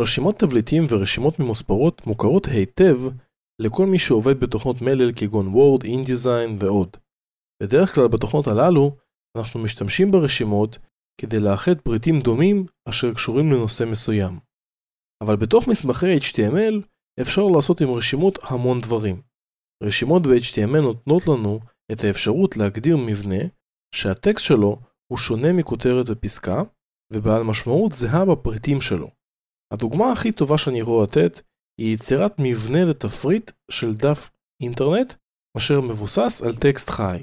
רשימות תבליטים ורשימות ממוספרות מוכרות היטב לכל מי שעובד בתוכנות מלל כגון וורד, אינדיזיין ועוד. בדרך כלל בתוכנות הללו אנחנו משתמשים ברשימות כדי לאחד פריטים דומים אשר קשורים לנושא מסוים. אבל בתוך מסמכי HTML אפשר לעשות עם רשימות המון דברים. רשימות ב-HTML נותנות לנו את האפשרות להגדיר מבנה שהטקסט שלו הוא שונה מכותרת ופסקה, ובעל משמעות זהה בפריטים שלו. הדוגמה הכי טובה שאני רואה לתת היא יצירת מבנה לתפריט של דף אינטרנט אשר מבוסס על טקסט חי.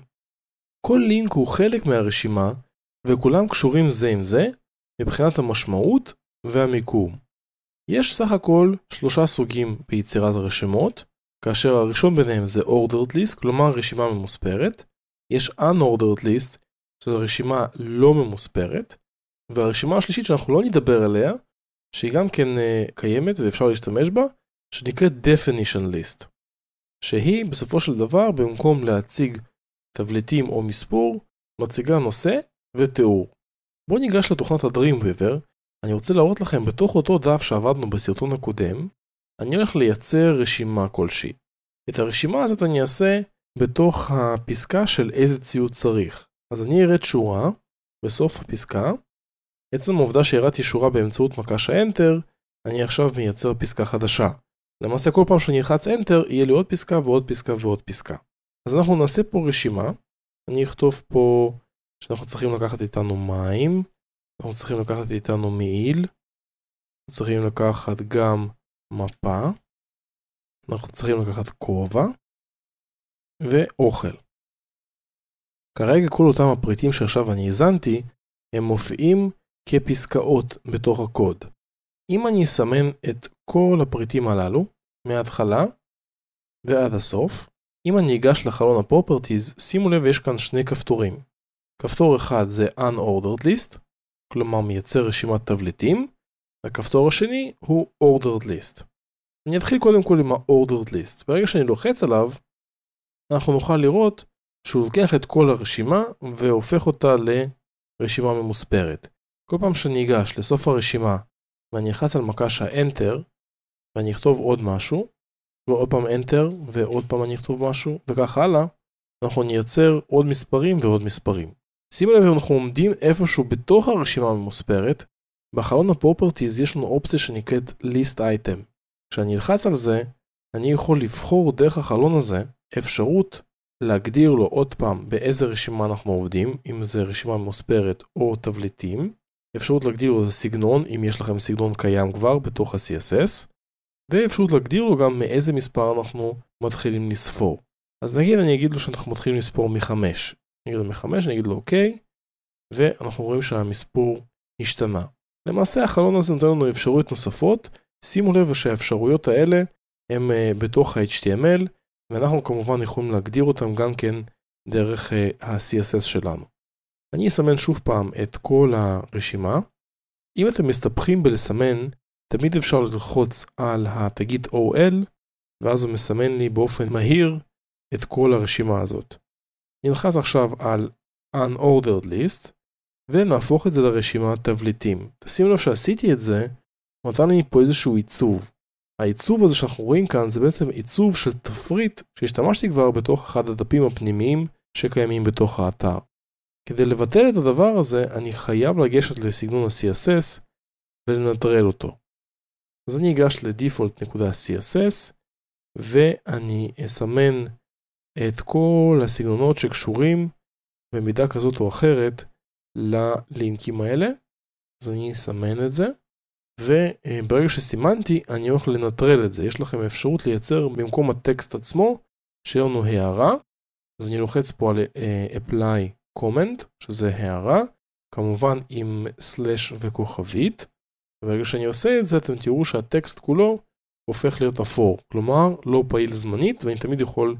כל לינק הוא חלק מהרשימה וכולם קשורים זה עם זה מבחינת המשמעות והמיקום. יש סך הכל שלושה סוגים ביצירת הרשימות, כאשר הראשון ביניהם זה ordered list, כלומר רשימה ממוספרת, יש unordered list, שזו רשימה לא ממוספרת, והרשימה השלישית שאנחנו לא נדבר עליה, שהיא גם כן אה, קיימת ואפשר להשתמש בה, שנקראת definition list, שהיא בסופו של דבר במקום להציג תבליטים או מספור, מציגה נושא ותיאור. בואו ניגש לתוכנת ה-Dreamweaver, אני רוצה להראות לכם בתוך אותו דף שעבדנו בסרטון הקודם, אני הולך לייצר רשימה כלשהי. את הרשימה הזאת אני אעשה בתוך הפסקה של איזה ציוד צריך. אז אני ארד שורה בסוף הפסקה, עצם העובדה שירדתי שורה באמצעות מקש ה אני עכשיו מייצר פסקה חדשה. למעשה כל פעם שאני אלחץ Enter, יהיה לי עוד פסקה ועוד פסקה ועוד פסקה. אז אנחנו נעשה פה רשימה, אני אכתוב פה שאנחנו צריכים לקחת איתנו מים, אנחנו צריכים לקחת איתנו מעיל, אנחנו צריכים לקחת גם מפה, אנחנו צריכים לקחת כובע ואוכל. כרגע כל אותם הפריטים שעכשיו אני האזנתי, הם מופיעים כפסקאות בתוך הקוד. אם אני אסמן את כל הפריטים הללו, מההתחלה ועד הסוף, אם אני אגש לחלון הפרופרטיז, שימו לב יש כאן שני כפתורים. כפתור אחד זה Unordered List, כלומר מייצר רשימת תבליטים, והכפתור השני הוא Ordered List. אני אתחיל קודם כל עם ה-Ordered List. ברגע שאני לוחץ עליו, אנחנו נוכל לראות שהוא לוקח את כל הרשימה והופך אותה לרשימה ממוספרת. כל פעם שאני אגש לסוף הרשימה ואני אחץ על מקש ה-Enter ואני אכתוב עוד משהו ועוד פעם Enter ועוד פעם אני אכתוב משהו וכך הלאה אנחנו נייצר עוד מספרים ועוד מספרים. שימו לב אנחנו עומדים איפשהו בתוך הרשימה הממוספרת בחלון הפרופרטיז יש לנו אופציה שנקראת List Item. כשאני אלחץ על זה אני יכול לבחור דרך החלון הזה אפשרות להגדיר לו עוד פעם באיזה רשימה אנחנו עובדים, אם זה רשימה מוספרת או תבליטים, אפשרות להגדיר לו את הסגנון, אם יש לכם סגנון קיים כבר בתוך ה-CSS, ואפשרות להגדיר לו גם מאיזה מספר אנחנו מתחילים לספור. אז נגיד אני אגיד לו שאנחנו מתחילים לספור מ-5. נגיד לו מ-5, אני אגיד לו אוקיי, ואנחנו רואים שהמספור השתנה. למעשה החלון הזה נותן לנו אפשרויות נוספות, שימו לב שהאפשרויות האלה הם אה, בתוך ה-HTML, ואנחנו כמובן יכולים להגדיר אותם גם כן דרך אה, ה-CSS שלנו. אני אסמן שוב פעם את כל הרשימה. אם אתם מסתבכים בלסמן, תמיד אפשר ללחוץ על התגית OL, ואז הוא מסמן לי באופן מהיר את כל הרשימה הזאת. נלחץ עכשיו על Unordered List, ונהפוך את זה לרשימת תבליטים. תשימו לב שעשיתי את זה, הוא נתן לי פה איזשהו עיצוב. העיצוב הזה שאנחנו רואים כאן זה בעצם עיצוב של תפריט שהשתמשתי כבר בתוך אחד הדפים הפנימיים שקיימים בתוך האתר. כדי לבטל את הדבר הזה, אני חייב לגשת לסגנון ה-CSS ולנטרל אותו. אז אני אגש ל-default.css ואני אסמן את כל הסגנונות שקשורים במידה כזאת או אחרת ללינקים האלה. אז אני אסמן את זה, וברגע שסימנתי אני הולך לנטרל את זה. יש לכם אפשרות לייצר במקום הטקסט עצמו, שיהיה לנו הערה. אז אני לוחץ פה על uh, apply comment, שזה הערה, כמובן עם סלאש וכוכבית. וברגע שאני עושה את זה, אתם תראו שהטקסט כולו הופך להיות אפור, כלומר לא פעיל זמנית, ואני תמיד יכול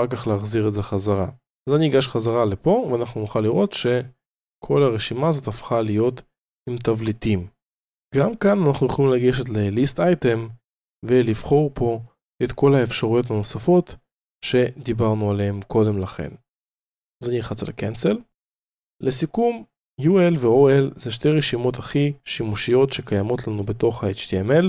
אחר כך להחזיר את זה חזרה. אז אני אגש חזרה לפה, ואנחנו נוכל לראות שכל הרשימה הזאת הפכה להיות עם תבליטים. גם כאן אנחנו יכולים לגשת ל-list item ולבחור פה את כל האפשרויות הנוספות שדיברנו עליהן קודם לכן. אז אני אלחץ על ה-cancel. לסיכום, UL ו-OL זה שתי רשימות הכי שימושיות שקיימות לנו בתוך ה-HTML,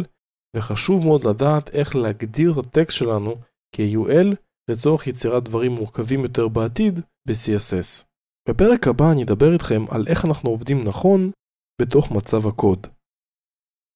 וחשוב מאוד לדעת איך להגדיר את הטקסט שלנו כ-UL לצורך יצירת דברים מורכבים יותר בעתיד ב-CSS. בפרק הבא אני אדבר איתכם על איך אנחנו עובדים נכון בתוך מצב הקוד.